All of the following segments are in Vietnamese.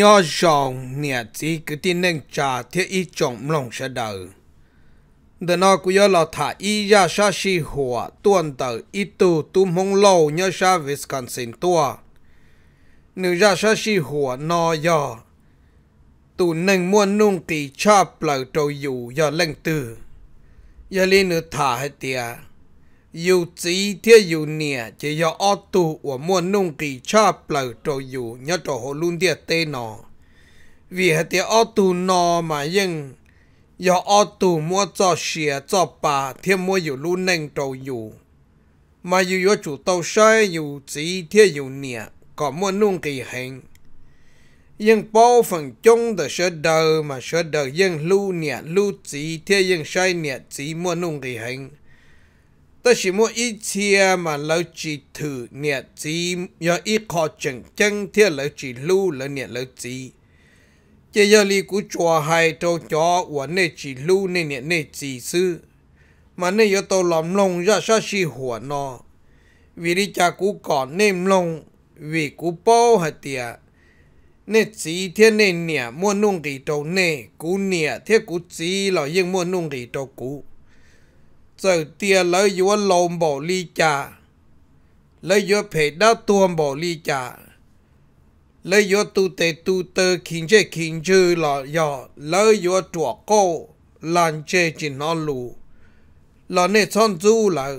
ย่อจองเนี่ยจีกตินึงจ่าเทียอีจงลงชะเดอรเดนอกุยอลอถ่าอียาชาชีหัวตัวนเตออีตูตุมงโลยอชาวิสกอนสินตัวนึยาชาชีหัวนอยอตูหนึ่งมวนนุ่งกีชาเปล่าโตอยู่ยอเล่งตือยาลีนึถ่าให้เตีย dù chỉ thế dù nè chỉ do ô tu và mua nung kỳ cho bờ trò dù nhớ trò hồ luôn tiệt tê nọ vì hệ tiệt ô tu nọ mà nhưng do ô tu mua cho xìa cho bà thêm mua dù luôn nâng trò dù mà dù do chủ tàu sai dù chỉ thế dù nè có mua nung kỳ hành nhưng bao phần chung đã sẽ đời mà sẽ đời nhưng lưu nè lưu chỉ thế nhưng sai nè chỉ mua nung kỳ hành ta chỉ mua ít chia mà lâu chỉ thử nhẹ chỉ do ít khó chừng chân thiệt lâu chỉ lưu lâu nhẹ lâu chỉ chỉ do lý cú chùa hay trâu chó của nè chỉ lưu nè nhẹ nè chỉ sư mà nè do tàu làm lông ra sao si hùa nó vì đi cha cú còn nêm lông vì cú bao hạt tiệt nè chỉ thiên nè nhẹ mua nung kỳ trâu nè cú nhẹ thiết cú chỉ là những muốn nung kỳ đâu cú giờ tia lấy dúa lồm bỏ ly trà lấy dúa phê đá tuôn bỏ ly trà lấy dúa tu tê tu tơ kinh chê kinh chư lọ yọ lấy dúa trọ cô lan chê chỉ nó lù lọ nê chọn du lợ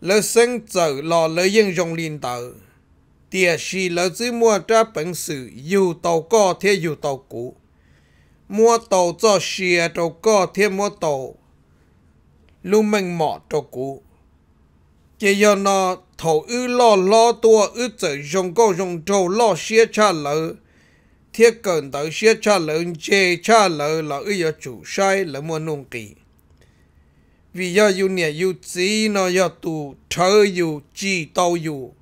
lỡ sinh trở lọ lỡ yên rong liên tờ tia xì lỡ dư mua ra bẩn sự dù tàu co thế dù tàu cũ mua tàu cho xìa tàu co thế mua tàu lưu mình mọ cho cũ chỉ do nó thầu ư lo lo tua ư tự dùng câu dùng trâu lo xia cha lỡ thiết cần tới xia cha lỡ chê cha lỡ là ư giờ chủ sai là mua nung kỳ vì do yêu nè yêu chí nó do tù, thơ yêu chi tàu yêu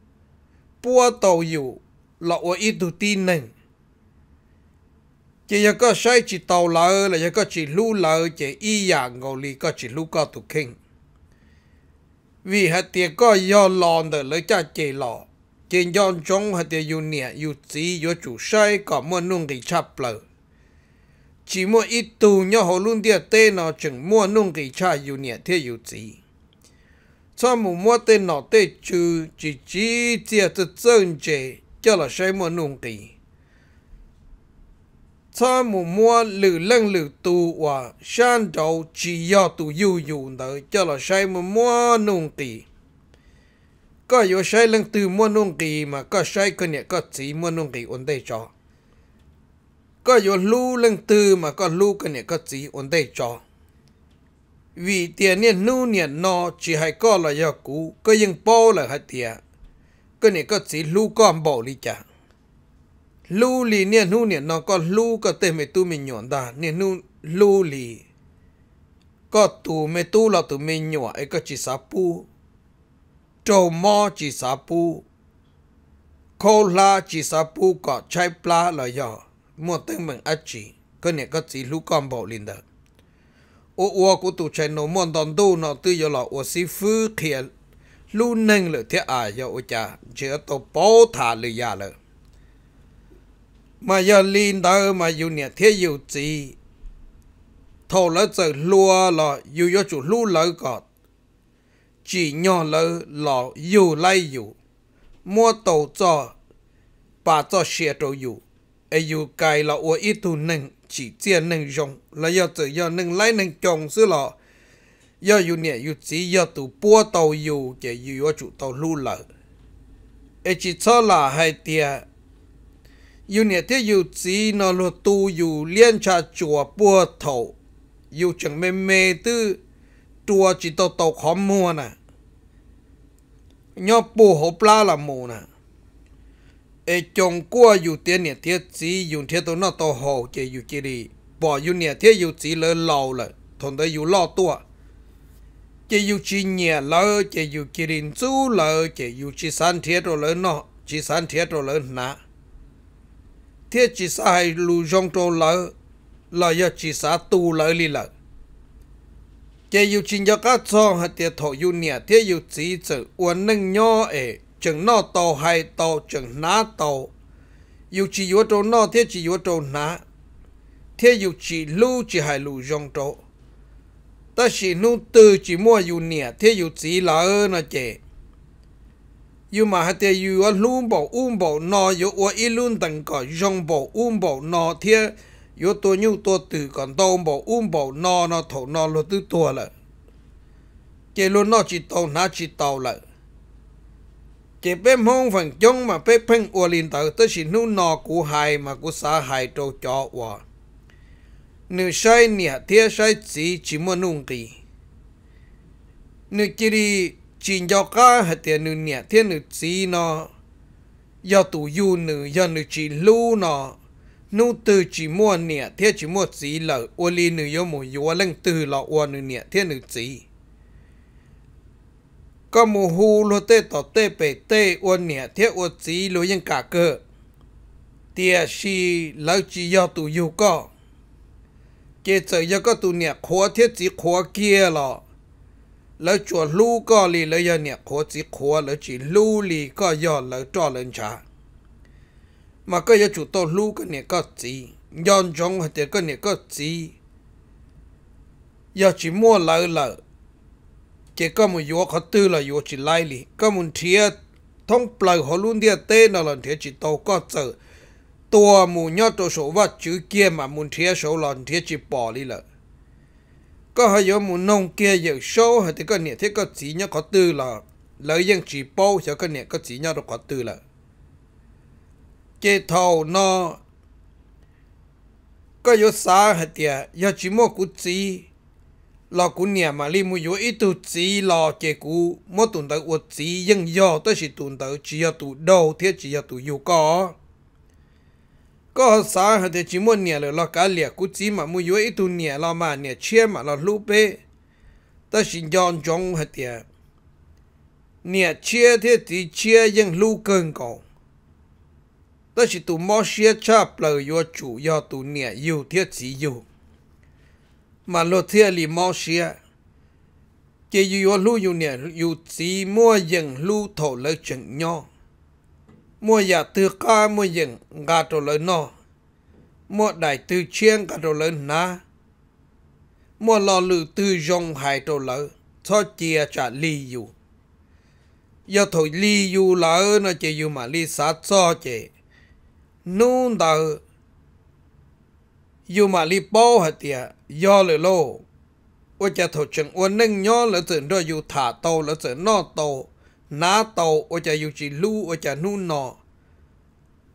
bua tàu yêu là ở ít tu tin nền chỉ giờ có sai chỉ tàu lỡ là giờ có chỉ lú lỡ chỉ y dạng ngô lì có chỉ lú có tụ kinh vì hạt tiền có do lòn được lấy cha chỉ lọ chỉ do trong hạt tiền yêu nhẹ yêu chỉ yêu chủ sai có mua nung cái chắp lỡ chỉ mua ít tù nhau hồ luôn địa tê nó chừng mua nung cái cha yêu nhẹ thế yêu chỉ cho mù mua tên nó tê trừ chỉ chỉ tiệt tự chân chế cho là sai mua nung cái cha mù mua lử lăng lử tu và shan đầu chỉ yo tu yu yu nợ cho là sai mù mua nung tì có yếu sai lăng tu mua nung tì mà có sai cái này có chỉ mua nung tì ổn đây cho có yếu lu lăng tu mà có lu cái này có chỉ ổn đây cho vì tiền niên nu niên nọ chỉ hay có là do cũ có nhưng bao là hết tiền cái này có chỉ lu con bỏ đi chả lưu lì nè nu nè nó có lưu có tên mày tu mình nhọn đà nè nu lưu lì có tu mày tu là tu mình nhọn ấy e có chỉ sa pu trâu mò chỉ sa pu khô la chỉ sa pu có chai pla là do mua tên mình ăn chỉ cái nè có chỉ lu con bộ liền đó ô ô của tụ chạy nổ mòn đòn tu nó tư giờ là ô sĩ phứ khiển lu nâng lợi thế à giờ ô cha chỉ ở tổ bố thả lời ya lợi mà giờ linh đó mà dù nhà thế dù gì thầu lỡ giờ lúa là dù cho chủ lúa lỡ gọt chỉ nhỏ lỡ là dù lấy dù mua tàu cho bà cho xe trâu dù ai dù cái là ủa ít thu nâng chỉ tiền nâng dùng là giờ tự giờ nâng lấy nâng chồng xứ là giờ dù nhà dù chỉ giờ tụ bua tàu dù chỉ dù cho chủ tàu lúa lỡ ai chỉ cho là hai tiền อยู่เนี่ยที่อยู่จีนอลตูอยู่เลี้ยนชาจัวปัวเถาอยู่จังเมเมตื้อตัวจิตโตโตขอมมัวน่ะย่อปูหัวปลาละมูน่ะเอจงกัวอยู่เตียเนี่ยเทียจีอยู่เทียตัวนอตโหเจอยู่จีดีบ่อยู่เนี่ยเทียอยู่จีเลยเหล่าเลยทนได้อยู่ล่อตัวเจอยู่จีเนี่ยเลยเจอยู่จีรินจู้เลยเจอยู่จีสันเทียตัวเลยเนาะจีสันเทียตัวเลยนะ thế chỉ sa hay lu jong to lỡ lỡ giờ chỉ sa tu lỡ lì lỡ chế yêu chính cho các song hạt tiệt thọ yêu nhẹ thế yêu chỉ chữ uốn nâng nho ấy chừng nọ tàu hay tàu chừng ná tàu yêu chỉ yếu trâu nọ thế chỉ yếu trâu ná thế yêu chỉ lu chỉ hay lu jong to ta chỉ nu từ chỉ mua yêu nhẹ thế yêu chỉ lỡ nó chế yêu mà hạt tiền yêu ở luôn bảo um bảo nọ yêu ở ít lùn tầng có dùng bộ um bộ nọ thiê yêu tôi nhiều tôi từ còn tôi bảo bộ um bộ um nó nọ thổ nọ lo tư tôi là cái luôn nó chỉ tàu nó chỉ tàu là cái bé mong phần chung mà bé phăng ô liền tới tôi chỉ nu nọ cú hai mà cú xa hai trâu chó hòa nữ sai nhẹ thiê sai chỉ chỉ muốn nung kỳ nữ chỉ đi จีนยอก็เตียนึเนี่ยเทียนึจีนอยอตูยูนึยอนึจีลูนอนูตือจีมัวเนี่ยเทียจีมัวจีเหลออวลีนึยอมยัวเล่งตือหลออวนึเนี่ยเทียนึจีก็มูฮูโลเตต่อเตเปเตอวเนี่ยเทียอวจีลอยังกาเกอเตียชีแล้วจียอตูยูก็เจเจอยก็ตูเนี่ยขัวเทียจีขัวเกียหลอ lỡ chùa lu có lì lỡ giờ nè khó chỉ khó lỡ chỉ lu lì có giờ lỡ cho lên trả mà cái giờ chủ tôi lu cái nè có chỉ nhon trong hoặc cái nè có gì giờ chỉ mua lỡ lỡ chỉ có một yếu khó tư là yếu chỉ lại lì có một thiệt thông plug họ luôn đi tê nó là thiệt chỉ tàu có sợ tua mù nhớ tôi số vật chữ kia mà muốn thiệt số lần thiệt chỉ bỏ đi lỡ có hai yếu muốn nông kia giờ show hay thì có nhẹ thế có chỉ nhớ có tư là lấy dân chỉ bao sẽ có nhẹ có chỉ nhớ được có tư là chế thầu nó có yếu xa hay thì yếu chỉ mua cú chỉ là cú nhẹ mà li mua yếu ít tu chỉ là chế cú mua tuần tới uất chỉ nhưng do tới chỉ tuần tới chỉ yếu tu đầu thế chỉ yếu tu yếu có có xã hạt thì chỉ muốn nhà là lo cá lẻ cú chỉ mà mua yếu ít tu nhà lo mà nhà chia mà lo lũ bê ta xin chọn chọn hạt thì nhà chia thế thì chia nhưng lũ cơn cầu ta chỉ tu mò chia chắp lời yếu chủ yếu tu nhà yêu thiết chỉ yêu, mà lo thiết lì mò chia chỉ yếu lũ yêu nhà yêu chỉ mua nhưng lũ thổ lợi chừng nhau mua giả từ ca mua dựng gà trổ lớn nọ mua đại từ chiên gà trổ lớn na mua lò lử từ dòng hải trổ lớn cho chia trả ly dù giờ thôi ly dù lỡ nó chỉ dù mà ly sát cho chị nôn tờ dù mà ly bao hạt tiệt do lửa lô ôi cha thổ chừng ôn nâng nhó lỡ tưởng rồi dù thả tàu lỡ tưởng nọ tàu 拿到我就有只路我就弄拿，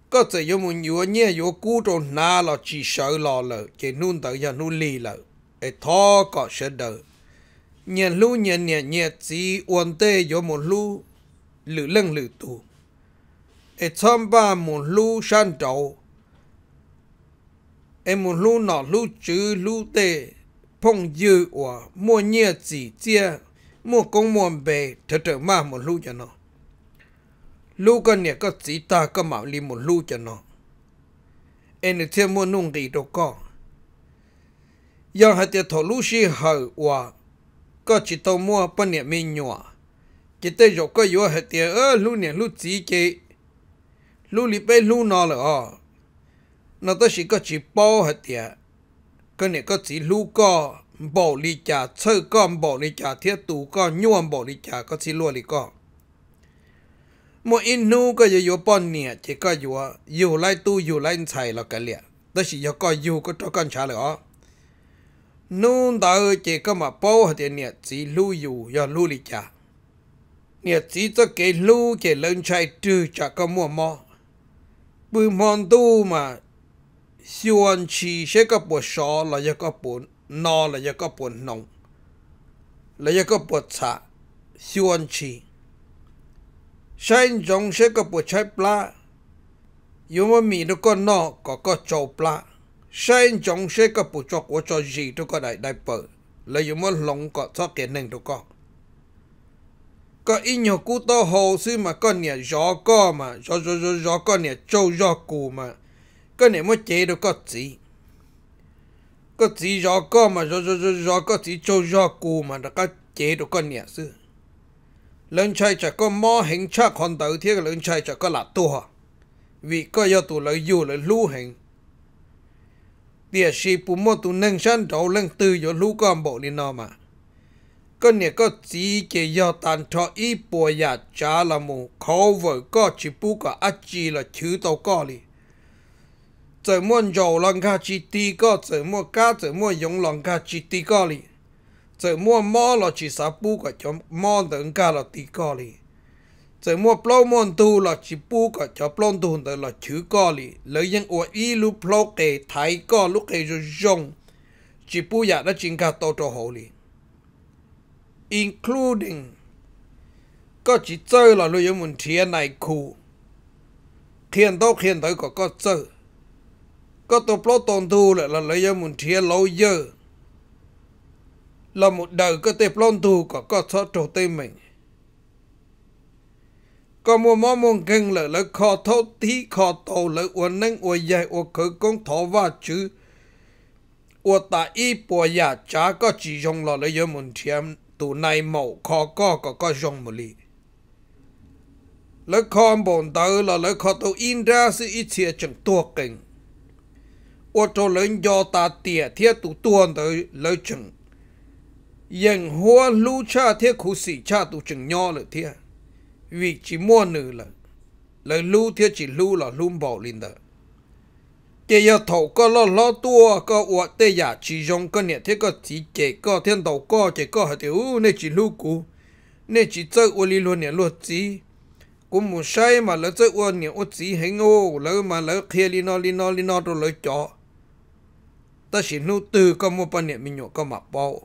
个只有么有呢有古种拿了只手拿了，就弄到就弄里了，哎，他个石头，年路年年年只问题有么路，路冷路多，哎，参把么路山头，哎么路拿路走路的，碰友话么年子节。mua công mua bề thật trở mà một lu cho nó lu con nè có chỉ ta có mạo li một lu cho nó em thì mua nung gì đâu có giờ hạt tiệt thổ lu xí hở hòa có chỉ tao mua bên nè mình nhỏ chỉ tới rồi có yếu hạt tiệt ơ lu nè lu chỉ chế lu li bê lu nó là ờ nó đó chỉ có chỉ bao hạt tiệt cái nè có chỉ lu co บอกลีจ่าเชื่อก้อนบอกลีจ่าเทียตูก็ย่วมบอกลีจ่าก็ชิลัวลีก็มัวอินนูก็อยู่อยู่ป้อนเนี่ยเจก็อยู่อยู่ไล่ตู้อยู่ไล่ใส่แล้วกันเลยแต่สิยก็อยู่ก็ต้องกันชาเลยอ๋อนู่นตาเจก็มาป้อเดียเนี่ยจีลู่อยู่อย่าลู่ลีจ่าเนี่ยจีจะเกลู่เจเลินใช้ตื้อจากก็มัวมอปืนมอนตู้มาชวนชีเชก็ปวดชอแล้วก็ปวด nó là giờ có buồn nồng là giờ có buồn xả siêu chi sen giống sẽ có buồn trái pla yếu mà mì nó nó có có châu pla sen giống sẽ có buồn cho của cho gì đó có đại đại bờ là yếu mà có cho kiện nên đó có có ít nhiều cú hồ sư mà con nhà gió co mà gió gió gió gió con nhà châu gió cù mà con nhà chế được có gì có gì rõ mà rõ rõ rõ rõ có gì cho rõ mà đã có chế được con nhà sư lớn trai chả có mò hình cha con đầu thiết lớn trai chả có là tu vì có do tụ lợi dù lợi lưu hình địa sĩ bù mò tụ nâng sân đầu lên từ do lưu con bộ đi nó mà con nhà có gì chế do tàn cho ý bùa cha là mù khó vợ có chỉ bù có chi là chứ tàu có 怎么有人家去第个，怎么加，怎么用人家去第个哩？怎么摸了去啥不个就摸人家了第个哩？怎么不摸土了去不个就不土的了去个哩？雷人我一路不给抬个，路给就用，去不也那人家多多好哩？including ก็จิเจอเราเลยยังมันเทียนในคูเทียนโตเทียนโตก็ก็เจอ có tổ plot tổn thù lại là lấy ra muốn chia lâu giờ là một đời có thể plot thu, có có sợ trổ tay mình có mua mò mong kinh là là khó thấu thi, khó tổ là uốn nâng uốn dài uốn khởi công thọ và chứ uốn tạ y bùa giả chá có chỉ dùng là lấy ra muốn chia tụ này mẫu khó có có có dùng một lý lấy con bồn tớ là lấy khó tàu in ra sự ít chia chẳng tuộc kinh ô tô lớn do ta tỉa thiết tụ tuôn tới lỡ chừng yên hoa lũ cha thiết khu sĩ cha tụ chừng nho lỡ thiết vì chỉ mua nữ lỡ lỡ lũ thiết chỉ lũ là lũ bỏ lên đỡ chế giờ thầu có lo lo tua có uất tê giả chỉ dùng có nhẹ thiết có chỉ chế có thiên đầu có chế có hạt tiểu nên chỉ lũ cũ nên chỉ chơi uất li luôn nhẹ luôn cũng muốn sai mà lỡ chơi uất nhẹ chỉ hay ngô mà lỡ kia li no li no li no rồi lỡ chọn ta chỉ nu từ có mua bao nhiêu mình nhổ có mà bao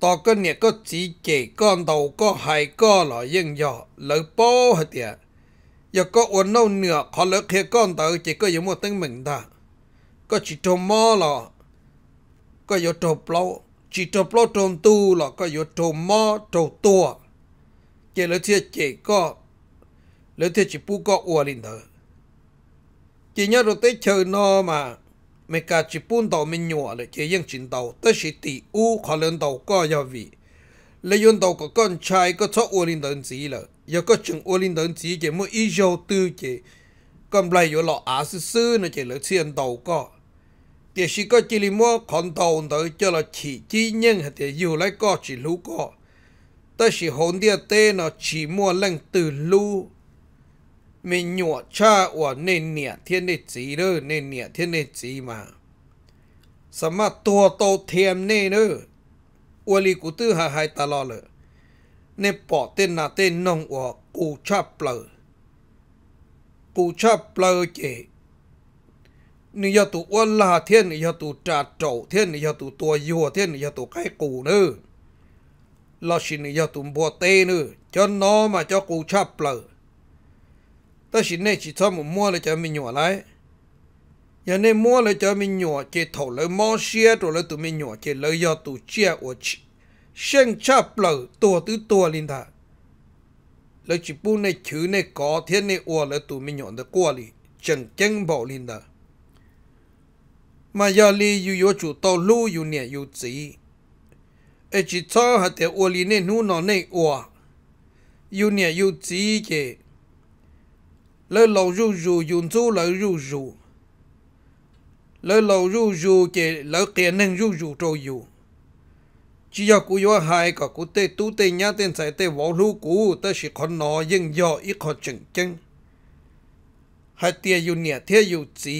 ta cái nè có chỉ kể con đầu có hai có là yên nhỏ lỡ bao hết tiệt giờ có uốn nâu nửa họ lỡ kia con đầu chỉ có giống một tiếng mình ta có chỉ trộm mò là có yếu trộm lâu chỉ trộm lâu trộm tu là có yếu trộm mò trộm tua chỉ lỡ thiệt chỉ có lỡ thiệt chỉ bu có uốn lên thở chỉ nhớ rồi tới chơi nó mà mấy cả chỉ bún đầu mình nhỏ là chỉ những chín đầu tới sự tỷ u khả năng đầu có nhiều vị lấy dùng đầu có con trai có cho ô linh đơn chỉ là giờ có chừng ô linh đơn chỉ chỉ mỗi ít giờ tư chỉ còn lại có lọ á sư sư nó chỉ là chuyện đầu có thì chỉ có chỉ là mua con đầu tới cho là chỉ chỉ nhưng thì dù lại có chỉ lú có tới sự hồn địa tê nó chỉ mua lên từ lú มีหนวดชาอวดเนี่ยเทียนในจีเนอเนี่ยเทียนในจีมาสามารถตัวโตเทียมเน่เนออวลีกูตื้อหาหายตลอดเลยในปอเต้นนาเต้นน้องอวกูชอบเปลือกูชอบเปลือเจนี่ยตุอวลาเทียนนี่ยตุจ่าโจเทียนนี่ยตุตัวยัวเทียนนี่ยตุไก่กูเนอลาชินี่ยตุบัวเต้เนอจนน้อมาเจ้ากูชอบเปลือ ta xin nên chỉ cho một mua là cho mình nhỏ lại giờ nên mua là cho mình nhỏ chỉ thầu lấy mò xe rồi lấy tụi mình nhỏ chỉ lấy do tụi chia của chị sinh cha lỡ tua tứ tua linh thà lấy chỉ bu này chữ này có thiên này ua lấy tụi mình nhỏ được qua đi chẳng chân bảo linh thà mà giờ li yu yu chủ tàu lu yu nè yu chỉ ai chỉ cho hạt tiêu ua linh nên nu nó này ua yu nè yu chỉ cái ลยหลงรู้รู้ยุ่งจู้เลยรู้รู้เลยหลงรู้รูเจเลยเกี่ยนึงรู้รู้จูอยู่จี้ยากูย้หายก็กูเตตู้เตย่าเตนใส่เตวอลูกูแต่สิคนนอ ยิ่งย่ออีกคนจึงจึงหาเตียอยู่เนี่ยเทียอยู่จี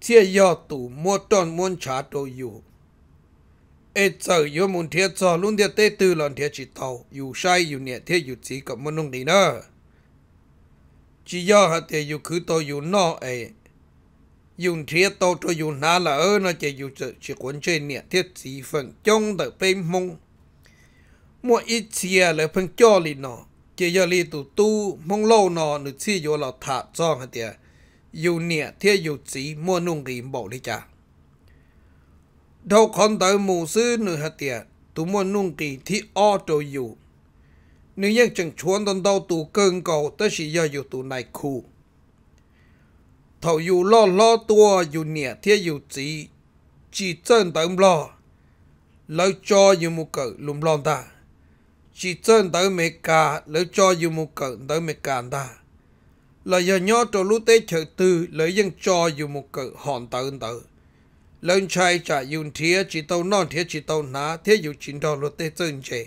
เทียย่อตู่มัวตอนมัวชาจต้อยู่เอจอยมุนเทียจอลุนเดียเตตือหลอนเทียจิตเตาอยู่ใช่อยู่เนี่ยเทียอยู่จีกับมนุษย์นี่เนาะจียอฮะเตยอยู่คือโตอยู่นอกเอยุ่เทียโตโตอยู่นาละเออนาจะอยู่จะเฉวนเชยเนี่ยเทียสีฝังจงเตเป็นมงมัวอิเชียเลยเพิ่งจ่อลินอเจียลีตุตู้มงโลนอหนึ่งที่อยู่เราถาจ้องฮะเตียอยู่เนี่ยเทียอยู่สีมัวนุ่งกีบอกเลยจ้ะเท่าคนเตยหมู่ซื้อหนึ่งฮะเตียตุมัวนุ่งกีที่อ้อโตอยู่ nếu như chẳng chuẩn đón đầu tù cơn cầu tới chỉ giờ dù tù này khu thầu dù lo lo tua dù nhẹ thế dù chỉ chỉ chân tấm lo lỡ cho dù một cỡ lùm lon ta chỉ chân tới mẹ cả lỡ cho dù một cỡ tới mẹ cả ta là giờ nhớ trò lũ tế chợ tư lỡ dân cho dù một cỡ hòn tận tận lớn trai trả dùng thế chỉ tàu non thế chỉ tàu ná thế dù chính đó lũ tế chân chế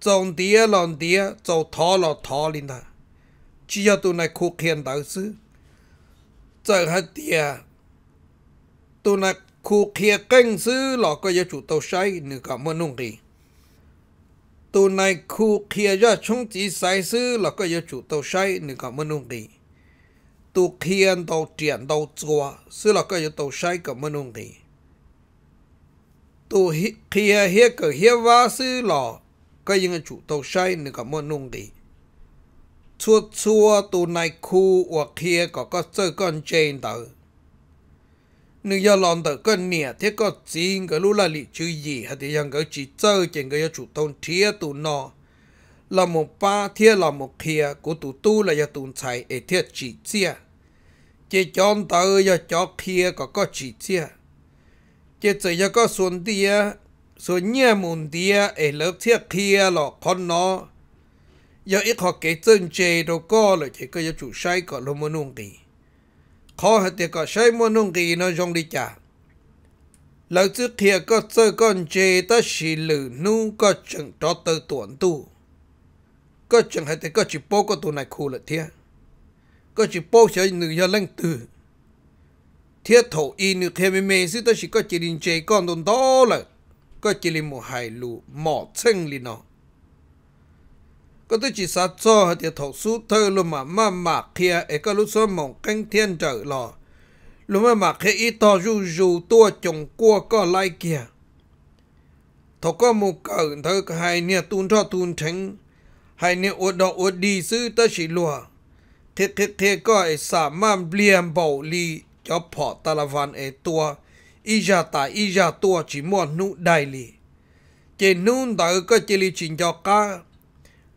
种地弄地，做塔了塔里头，只要都来可看到是，这还地，都来可看更是那个也做到谁，你干么弄的？都来可看热冲击谁是那个也做到谁，你干么弄的？都看到见到做，是那个也到谁干么弄的？都看看个些话是了。cái những chủ tàu say nữa cả món nung đi chua chua tu này khu hoặc kia có có chơi con trên nếu giờ lon tờ con nè thế có chín cái lúc lì chữ gì hay thì rằng cái chỉ chơi trên cái chủ tàu thía tu nọ là một ba thía là một kia của tu tu là giờ tu chạy ở chỉ chia chỉ chọn tờ giờ cho kia có có chỉ chia chỉ chơi giờ có xuân ส่วนเนี่ยมุนเดียเอเลิฟเทียเคียหลอกคนเนาะยาอีกขอเกจึงเจดก็เลยเจก็จะจุใช้ก็ลมนุงกีขอให้เตก็ใช้มนุงกีเนาะจงดีจ้าเราจะเคียก็เจอก้อนเจตสิหลือนู่ก็จึงจอเตอตวนตู้ก็จึงให้เตก็จิโปก็ตัวไหนคูละเทียก็จิโปเฉยหนึ่งยาเล่งตื่อ thiết thổ y nữ thêm mê sư ta chỉ có chỉ đình chế con đồn đó là ก็จิลิมูไฮลูหมอเชิงลีเนาะก็ตัวจีสัตโซเดียถกสู้เธอลุมามาหมากเคียเอก็รู้สึกมองกังเทียนเจอหรอลุมาหมากเคียอีต่อยูยูตัวจงกัวก็ไล่เกียถกก็มูเกินเธอไฮเนี่ยตูนทอตูนเชงไฮเนี่ยอดดอกอดดีซื้อตะชิลัว เทเทเทก็ไอสามารถเบลียมเบาลีจะพอตะละวันไอตัว Ija ta ija tua chỉ mua nụ đại li, Chỉ nụ ta có chỉ li chính cho cả.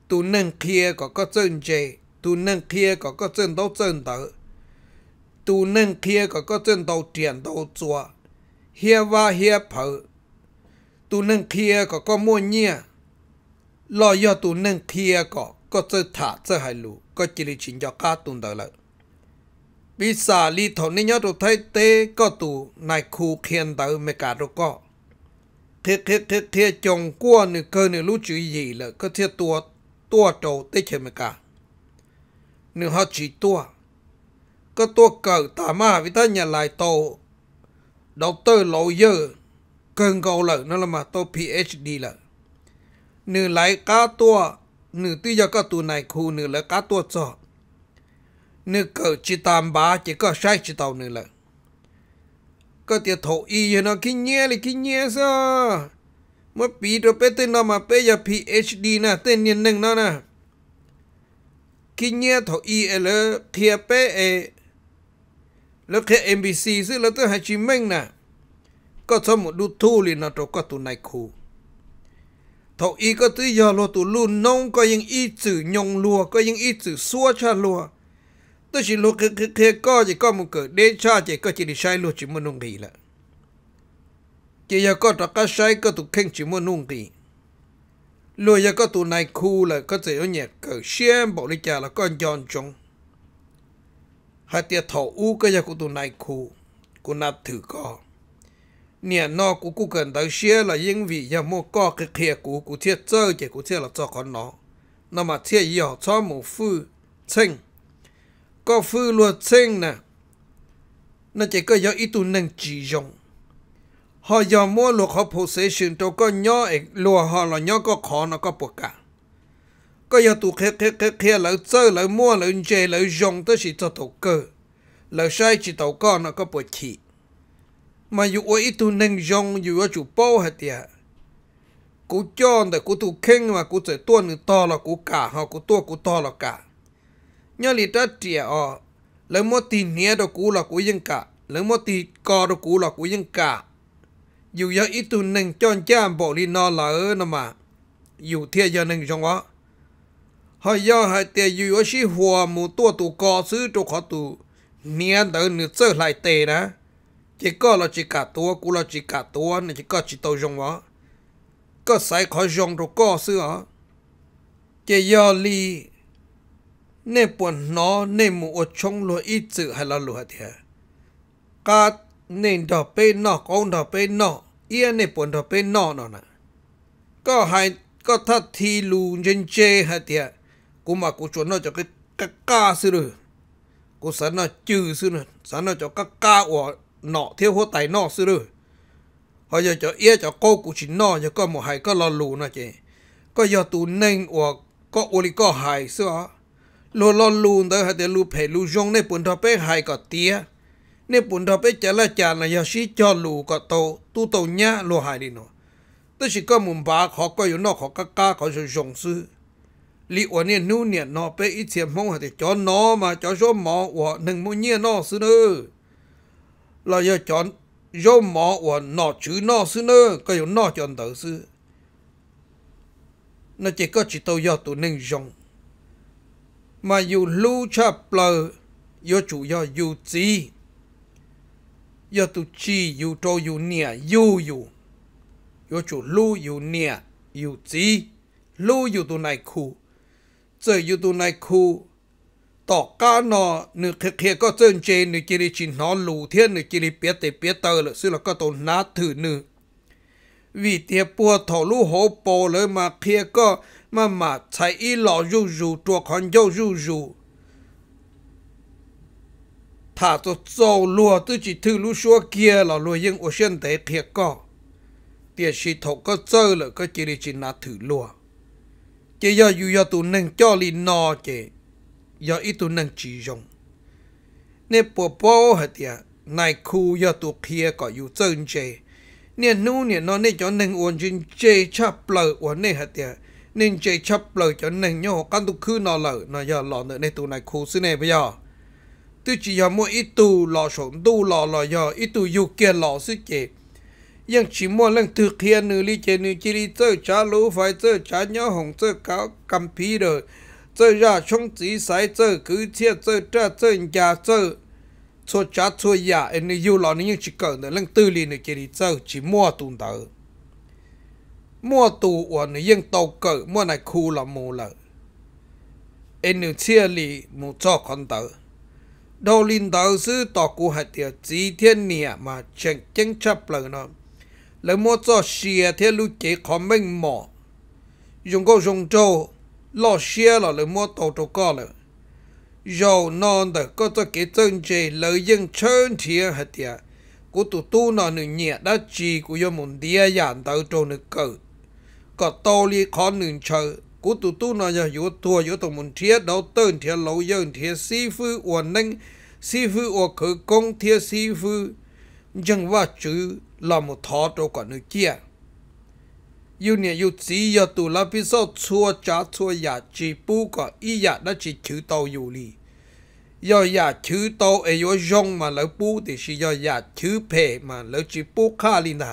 Tu nâng kia có có chân chế. Tu nâng kia có có chân đâu chân tử. Tu nâng kia có có chân đâu tiền đâu chua. Hia wa hia phở. Tu nâng kia có có mua nhia. Lo yo tu nâng kia có có chân thả chân hai lu, Có chỉ li chính cho cả tu nâng lợi bị xả li thổ nên nhớ được thấy tê có tụ này khu khiên tới mẹ cả được có thiết thiết thiết thiết chồng qua nửa cơ nửa lũ chữ gì là có thiết tua tua trầu tê chơi mẹ cả nửa họ chỉ tua có tua cờ tà ma vì ta nhà lại tàu đầu tư lộ dơ cơn cầu lợi nó là mà tôi PhD là nửa lại cá tua nửa tuy giờ có tụ này khu nửa lại cá tua cho nếu cỡ chỉ tạm bá chỉ có sai chỉ tàu nữa là có tiệt thổ y nó kinh nhẹ là kinh nhẹ sao mà bí đồ bé tên nó mà bé giờ PhD nè tên nhân nâng nó nè kinh nhẹ thổ y là kia bé e là kia MBC chứ là tôi Hồ Chí Minh nè có cho một đu thu liền nó có tụ này khu thổ y có tư giờ lo tụ luôn nông có những y chữ nhông lùa có những y chữ xua cha lùa tôi chỉ lúc cái cái cái có chỉ có một cửa để cho chỉ có chỉ đi sai luôn chỉ muốn nung gì là chỉ giờ có tất cả sai có tụ khen chỉ muốn nung gì lúc giờ có tụ này khu là có thể ở nhà cửa xem bộ đi chả là con giòn trống hai tiệt thổ u cái giờ của tụ này khu của nạp thử có nè nó của cụ cần tới xe là những vị giờ mua có cái kia của cụ thiết chơi chỉ của thiết là cho con nó nó mà thiết giờ cho một phu chênh có phư luật sinh nè nó chỉ có do ý tu năng chỉ dùng họ giờ mua luật họ possession đâu có nhớ lùa họ là nhớ có khó nó có buộc cả có giờ tu khé khé khé khé lỡ chơi lỡ mua lỡ chơi lỡ dùng tới chỉ cho thầu cơ lỡ sai chỉ tàu con nó có buộc chỉ mà dù ở tu năng dùng dù ở chủ bao hết tiệt à. cú cho là cú tu kinh mà cú chơi tuôn to là cú cả họ cú tua cú to là cả nhớ lì ta trẻ ở lấy mua tì nhé đồ cũ là của dân cả lấy mua tì cò đồ cũ là của dân cả dù giờ ít tu nâng cho cha bỏ đi nó là ơ nó mà dù thiệt giờ nâng trong đó hồi giờ hai tiệt dù ở xí hoa mù tua tụ cò xứ chỗ khó tụ nhé đỡ nửa sơ lại tệ đó chỉ có là chỉ cả tua cũ là chỉ cả tua nên chỉ có chỉ tàu trong đó có sai khó dùng đồ cò xứ đó chỉ giờ lì nên bọn nó nên mù ở trong lúa ít chữ hay là lúa thế cả nên đỏ bê nọ con đỏ bê nọ yên nên bọn đỏ bê nọ nó nè có hai có thật thì lù nhân chê hay thế cũng mà cũng chuẩn nó cho cái cá ca sư rồi cũng sẵn nó chữ sư rồi sẵn nó cho cá cá của nọ thiếu hô tài nọ sư rồi họ giờ cho yên cho cô cũng chỉ nọ cho có một hai có lò lù nó chứ có giờ tụ nên của có ô lý có hài xưa lo lo luôn tới hạt lu phải lu dùng này bún thọ bé hai có tía nên bún thọ bé chả là chả là giờ xí cho lu có tàu tu tàu nhá lo hai đi nó tức chỉ có muốn bà khó có yếu nó khó cá cá khó sự dùng sư lý của nè nu nè nó bé ít tiền mong hạt cho nó mà cho số mỏ của nâng mua nhia nó sư nữa là giờ chọn do mỏ của nó chứ nó sư nữa có yếu nó chọn tới sư nó chỉ có chỉ tàu giờ tụ nâng dùng mà dù lưu cho bờ yo chủ yo dù gì yo tu chi yo trâu yo nia yo yo yo chủ lưu yo nia yo gì lưu yo tu này khu chơi yo tu này khu tỏ cá nọ nửa khía khía có chân chê nửa chỉ đi chỉ nó lù thiên nửa chỉ đi biết tê biết tơ là xưa là có tổ nát thử nửa vì tiệp bùa thổ lũ hổ bồ lời mà khía có mà mà chạy y lò rù rù tua con dâu rù rù thả cho dâu lùa tư chỉ thư lũ xua kia là lùa yên ô xuyên tế thiệt có tiền sĩ thổ có dơ là có chỉ đi chỉ nà thử lùa chỉ do dù do tụ nâng cho lì nò chế, do ít tụ nâng chỉ dùng nên bố bố hả tiền này khu do tụ kia có dù dơ chế, nên nu nên nó nên cho nâng ổn chân chế chạp lờ ổn nên hả tiền nên chạy chấp lời cho nên nhau căn tu khứ nọ lỡ nó giờ lọ nữa này tu này khổ xứ này bây giờ tôi chỉ giờ mua ít tu lọ sổn tu lọ lọ giờ ít tu dù kia lọ xứ chế nhưng chỉ mua lần thực hiện nữ lý chế nữ chỉ đi chơi trả lũ phải chơi trả nhau hồng chơi cáo cầm phí rồi chơi ra trong chỉ sai chơi cứ chia chơi trả chơi nhà chơi cho trả cho nhà anh yêu dù những chỉ cần lần tư lý nữ chỉ đi chơi chỉ mua tuần tới mua tù của nữ dân tàu cỡ mua này khu là mù lợ em nữ chia lì mù cho con tớ đầu linh tớ sư tỏ cụ hạt tiệt chỉ thiên nịa mà chẳng chẳng chấp lợ nó lỡ mua cho xìa thiên lưu chế khó minh mỏ dùng câu dùng trâu lọ xìa là lỡ mua tàu trâu co lợ dầu non tớ có cho cái chân chế lỡ dân chân thiệt hạt tiệt của tụ tu nó nữ nhẹ đã chỉ của yo muốn đi à tàu trâu nữ cờ ก็โตลีคอนหนึ่งเชอกูตุตุนอยอยู่ตัวอยู่ตรงมุนเทียดเราตื่นเทียเราเยินเทียซีฟูอวนนึงซีฟูอวคือกงเทียซีฟูยังว่าจือลำทอตัวก่อนนึกเจียอยู่เนี่ยอยู่จีอยู่ตุลาพิโซชัวจ้าชัวอยากจีปูก็อีอยากได้จีชื่อโตอยู่ลียอยากชื่อโตเอโยยงมาแล้วปูแต่ชียอยากชื่อเพมาแล้วจีปูข้าลีนา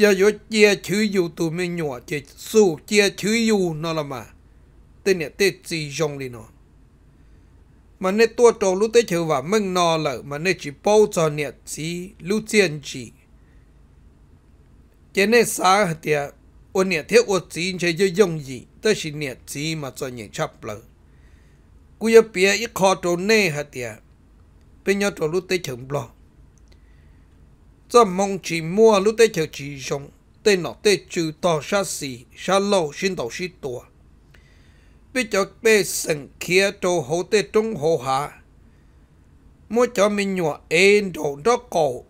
giờ yo chia chữ yu tụ mình nhỏ chỉ su chia nó là mà tên này tên gì dùng đi nó mà nè tua trâu lúc tới chữ và mừng nó là mà nè chỉ bao cho nè chỉ lúc tiền chỉ cái nè sa thì ôn nè thế ôn chỉ chơi chơi dùng gì tới chỉ nè chỉ mà cho nhẹ chấp lời cú giờ bia ít khó trâu nè hả tiệt bên nhau trâu lúc tới chữ blog 这梦起末路得求其中，得脑得就到啥事，啥路先到许多。bây giờ bé sân kia đồ hậu tế trung hồ hạ. cho mình nhỏ ên đồ đó cổ.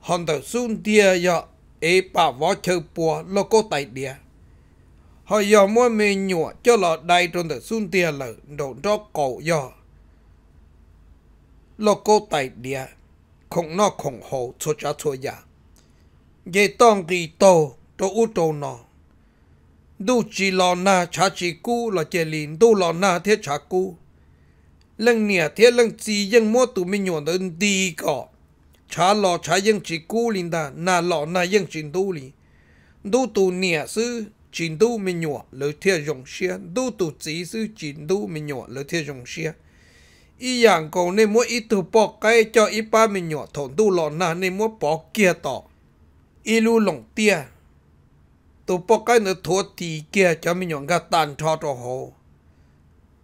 Hòn đầu xuân tìa ya ế bà võ chờ bùa lô cô tài đìa. Họ ya mỗi mình nhỏ cho lọ đầy tròn đầu xuân tiền lợ đồ đó cổ ya. Lô cô tài địa không nó không hồ cho cha cho ya vậy tông kỳ tô tô u tô nó đủ chỉ lo na cha chỉ cú là chè lìn đủ lo na thế cha cú lần nè thế lần chỉ dân mua tụi mình nhọn đến đi cọ cha lo cha dân chỉ cú lìn ta na lo na dân chỉ đủ lì đủ tụi nè sư chỉ đủ mình nhọn lỡ thế dùng xe đủ tụi chỉ sư chỉ đủ mình nhọn lỡ thế dùng xe ý dạng cầu nên mua ý từ cái cho ý ba mình nhỏ thổn tu lọ nà nên mua bỏ kia tỏ ý lưu lỏng tia tu cái nữa thua tì kia cho mình nhỏ gà tàn cho cho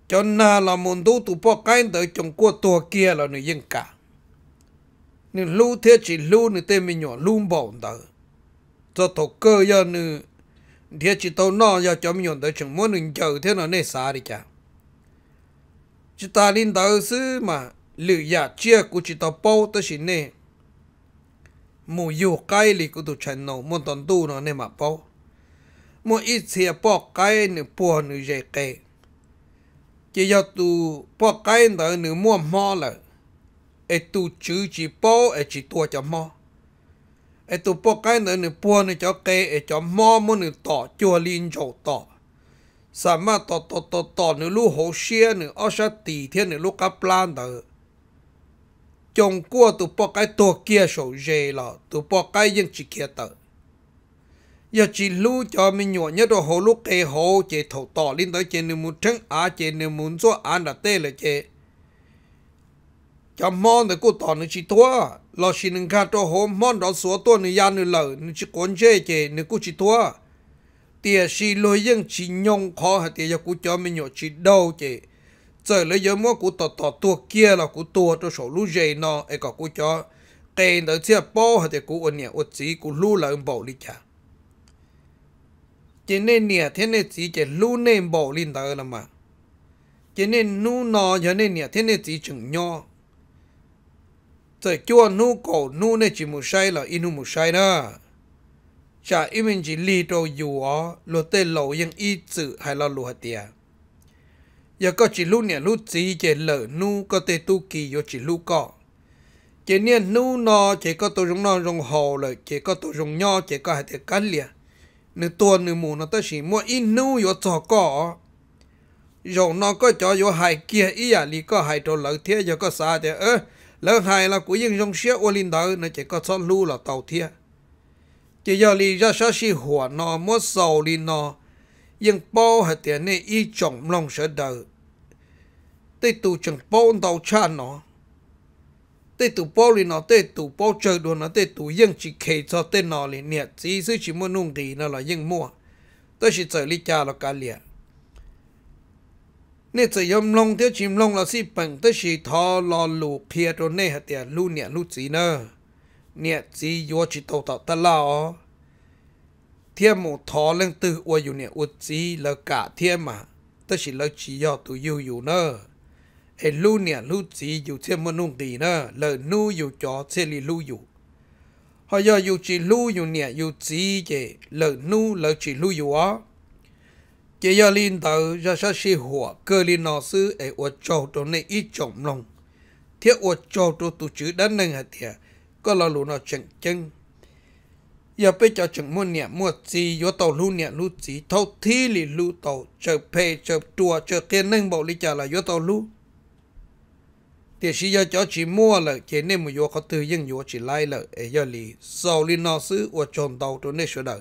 cho nà là muốn tu tu bỏ cái tới chồng của tua kia là nữ cả nên lưu thế chỉ lưu nữ tên mình nhỏ lưu bỏ tờ cho thổ cơ giờ nữ thế chỉ tao nọ giờ cho mình nhỏ tới chồng muốn nữ chờ thế nào nên đi chả chỉ ta linh đạo sư mà lựa giả chia của chỉ ta bao tới xin nè mù yêu cái lì của tụi chân nô, muốn tận tu nó nè mà bao một ít xe bao cái nửa bao nửa dây cái chỉ giờ tụ bao cái nửa nửa mua mò là ai tụ chữ chỉ bao ai chỉ tua cho mò ai tụ bao cái nửa nửa bao nửa cho cái ai cho mò muốn nửa tỏ chùa linh chỗ tỏ สามารถต่อต่อต่อต่อหนึ่งลูกโหเชียหนึ่งออชาตีเทียนหนึ่งลูกกับปลานเตอจงกัวตัวปอกไอตัวเกียโฉเจละตัวปอกไอยังจิเกียเตออย่าจิลูจอมีหนวดเนี่ยตัวโหลูกเกโหเจถอต่อลิ้นเตอเจนึมุนทั้งอาเจนึมุนซัวอันดัเต้เลยเจจะมองแต่กูต่อหนึ่งชิตัวเราชินึงกาตัวโหมอนดอสัวตัวหนึ่งยานหนึ่งเหล่าหนึ่งชิกวนเจเจหนึ่งกูชิตัว tia si lôi dân chỉ nhông khó hả tia giờ cú cho mình nhọ chỉ đâu chị trời lấy giờ mua cú tọt tọt tua kia là cú tua cho sổ lú dây nó ấy cả cú cho cái đó chia bao hả tia cú ôn nhẹ ôn chỉ cú lú là ôn bảo đi cha cho nên nè thế nên chỉ cái lú nên bảo lên đó là mà cho nên nu nó cho nên nè thế nên chỉ chừng nhau trời cho nu cổ nu nên chỉ một sai là inu một sai đó cha imin ji li to yu o lo te lo yang i zi hai lo lu hatia ya có chỉ lu nè lu gì chỉ lỡ nu có te tu kỳ yo chỉ lu có chỉ nè nu nó chỉ có tu rong nó hồ rồi chỉ có tu rong nho chỉ có hai te liền nửa tuần nửa mù nó tới chỉ mua in nu yo cho có rồi nó có cho yo hai kia ý à li có hai đồ lỡ thiệt yo sa thì ơ lỡ hai là cũng ยัง rong xia ô linh đó nó chỉ có cho lu là tàu thiệt chỉ do lý do sao si hùa nó mua sầu đi nó nhưng bao hạt tiền này y trọng lòng sợ đời tê tụ chẳng bao đầu cha nó tê tụ bao lì nó tê tụ bao chơi đồ nó tê tụ nhưng chỉ kể cho tê nó lì nè chỉ sư chỉ mua nung thì nó là nhưng mua tôi chỉ chơi lý cha là cả liền nè chỉ yếm long theo chim long là si bằng tôi chỉ thò lò lù kia rồi nè hạt tiền lù nè lù gì nữa เนี่ยจียัวจิตตตะลาอเทียมหมูทอเรื่องตื้ออวยอยู่เนี่ยอุดจีเลกะเทียมมาตชิเลจียอตุยูอยู่เนอไอ้ลูเนี่ยลูจีอยู่เทียมมนุ่งดีเนอเลนู่อยู่จอเซลีลูอยู่หอยอยู่จีลูอยู่เนี่ยอยู่จีเจเลนู่เลจีลูอยู่อ๋อเจียลินเตอร์จะชัชิหัวเกลินอซื้อไอ้อวดโจตัวในอีจอมลงเทียอวดโจตัวตุจืดด้านหนึ่งฮะเทียก็เราลูนอจังจังอย่าไปจะจังมัวเนี่ยมัวจีอยู่เต่าลูเนี่ยลูจีเท่าที่ลิลูเต่าจะเพจะตัวจะเกนึงบอกลิจ่าละอยู่เต่าลูเดี๋ยวชีจะจะจีมัวละเจเนมอยู่เขาตื่นยังอยู่จีไล่ละเอ้ยลีสาวลินอซื้ออวดจนเต่าตัวนี้เสด็จ